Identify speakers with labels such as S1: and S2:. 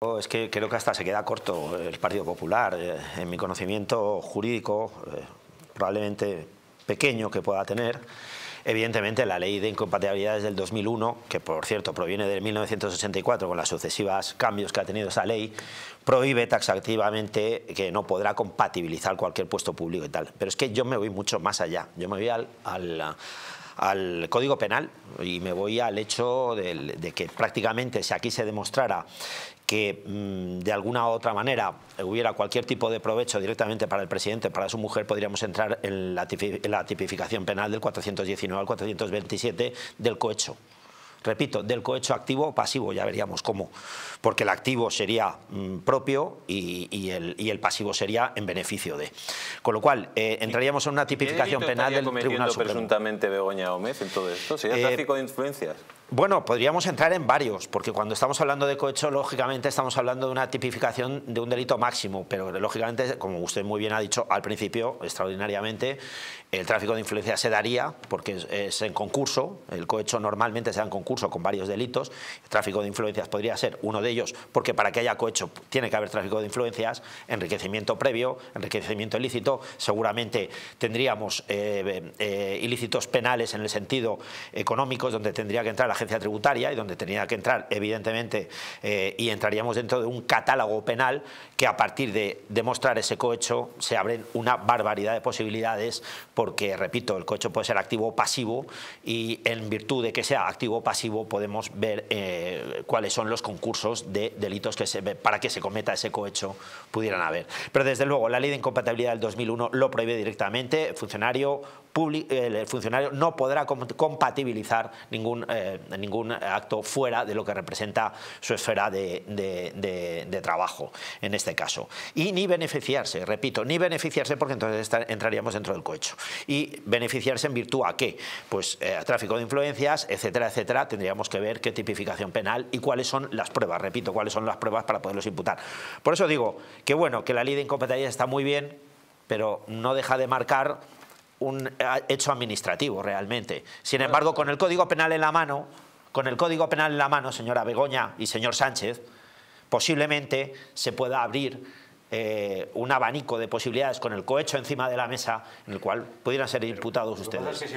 S1: Oh, es que creo que hasta se queda corto el Partido Popular. Eh, en mi conocimiento jurídico, eh, probablemente pequeño que pueda tener, evidentemente la ley de incompatibilidades del 2001, que por cierto proviene del 1984 con las sucesivas cambios que ha tenido esa ley, prohíbe taxativamente que no podrá compatibilizar cualquier puesto público y tal. Pero es que yo me voy mucho más allá. Yo me voy al al Código Penal y me voy al hecho de, que prácticamente si aquí se demostrara que mm, de alguna u otra manera hubiera cualquier tipo de provecho directamente para el presidente, para su mujer, podríamos entrar en la, tipificación penal del 419 al 427 del cohecho repito, del cohecho activo o pasivo, ya veríamos cómo, porque el activo sería mm, propio y, el, y, el, pasivo sería en beneficio de. Con lo cual, eh, entraríamos en una tipificación penal del Tribunal Supremo. presuntamente Begoña Omez en todo esto? ¿Sería tráfico eh, de influencias? Bueno, podríamos entrar en varios, porque cuando estamos hablando de cohecho, lógicamente estamos hablando de una tipificación de un delito máximo, pero lógicamente, como usted muy bien ha dicho al principio, extraordinariamente, el tráfico de influencias se daría porque es, en concurso, el cohecho normalmente se da en concurso con varios delitos, el tráfico de influencias podría ser uno de ellos, porque para que haya cohecho tiene que haber tráfico de influencias, enriquecimiento previo, enriquecimiento ilícito, seguramente tendríamos eh, eh, eh, ilícitos penales en el sentido económico, donde tendría que entrar agencia tributaria y donde tenía que entrar, evidentemente, eh, y entraríamos dentro de un catálogo penal que a partir de demostrar ese cohecho se abren una barbaridad de posibilidades porque, repito, el cohecho puede ser activo o pasivo y en virtud de que sea activo o pasivo podemos ver eh, cuáles son los concursos de delitos que se, para que se cometa ese cohecho pudieran haber. Pero desde luego la ley de incompatibilidad del 2001 lo prohíbe directamente, funcionario el funcionario no podrá compatibilizar ningún eh, ningún acto fuera de lo que representa su esfera de, trabajo, en este caso. Y ni beneficiarse, repito, ni beneficiarse porque entonces entraríamos dentro del cohecho. Y beneficiarse en virtud a qué? Pues eh, tráfico de influencias, etcétera, etcétera. Tendríamos que ver qué tipificación penal y cuáles son las pruebas, repito, cuáles son las pruebas para poderlos imputar. Por eso digo que bueno, que la ley de incompetencia está muy bien, pero no deja de marcar un eh, hecho administrativo realmente. Sin embargo, con el Código Penal en la mano, con el Código Penal en la mano, señora Begoña y señor Sánchez, posiblemente se pueda abrir eh, un abanico de posibilidades con el cohecho encima de la mesa en el cual pudieran ser imputados ustedes.